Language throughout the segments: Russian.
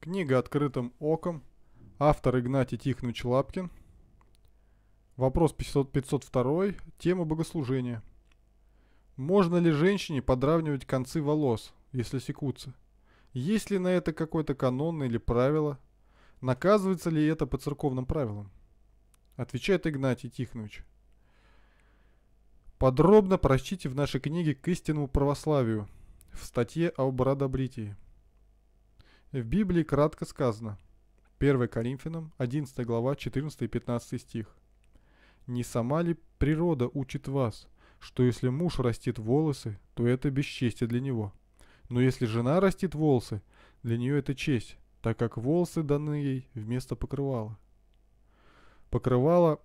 Книга «Открытым оком». Автор Игнатий Тихонович Лапкин. Вопрос 500, 502. Тема богослужения. Можно ли женщине подравнивать концы волос, если секутся? Есть ли на это какой-то канон или правило? Наказывается ли это по церковным правилам? Отвечает Игнатий Тихонович. Подробно прочтите в нашей книге «К истинному православию» в статье о бродобритии. В Библии кратко сказано. 1 Коринфянам 11 глава 14 и 15 стих. «Не сама ли природа учит вас, что если муж растит волосы, то это бесчестие для него? Но если жена растит волосы, для нее это честь, так как волосы даны ей вместо покрывала». Покрывало,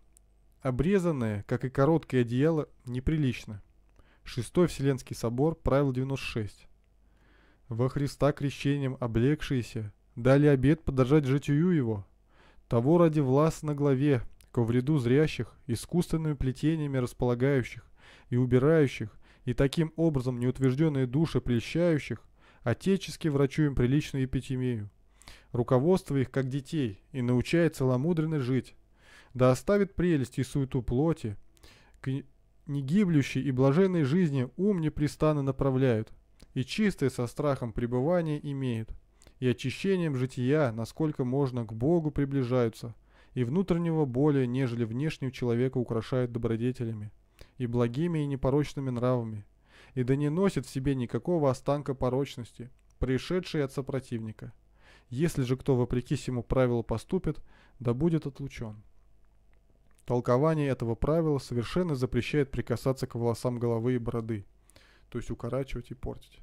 обрезанное, как и короткое одеяло, неприлично. Шестой Вселенский собор, правило 96 во Христа крещением облегшиеся, дали обед подражать житию его, того ради власт на главе, ко вреду зрящих, искусственными плетениями располагающих и убирающих, и таким образом неутвержденные души прельщающих, отечески врачу им приличную эпитемию. Руководство их, как детей, и научает целомудренно жить. Да оставит прелесть и суету плоти, к негиблющей и блаженной жизни ум непрестанно направляют – и чистое со страхом пребывание имеют, и очищением жития, насколько можно, к Богу приближаются, и внутреннего более, нежели внешнего человека украшают добродетелями, и благими и непорочными нравами, и да не носит в себе никакого останка порочности, пришедшей от сопротивника. Если же кто вопреки сему правилу поступит, да будет отлучен. Толкование этого правила совершенно запрещает прикасаться к волосам головы и бороды – то есть укорачивать и портить.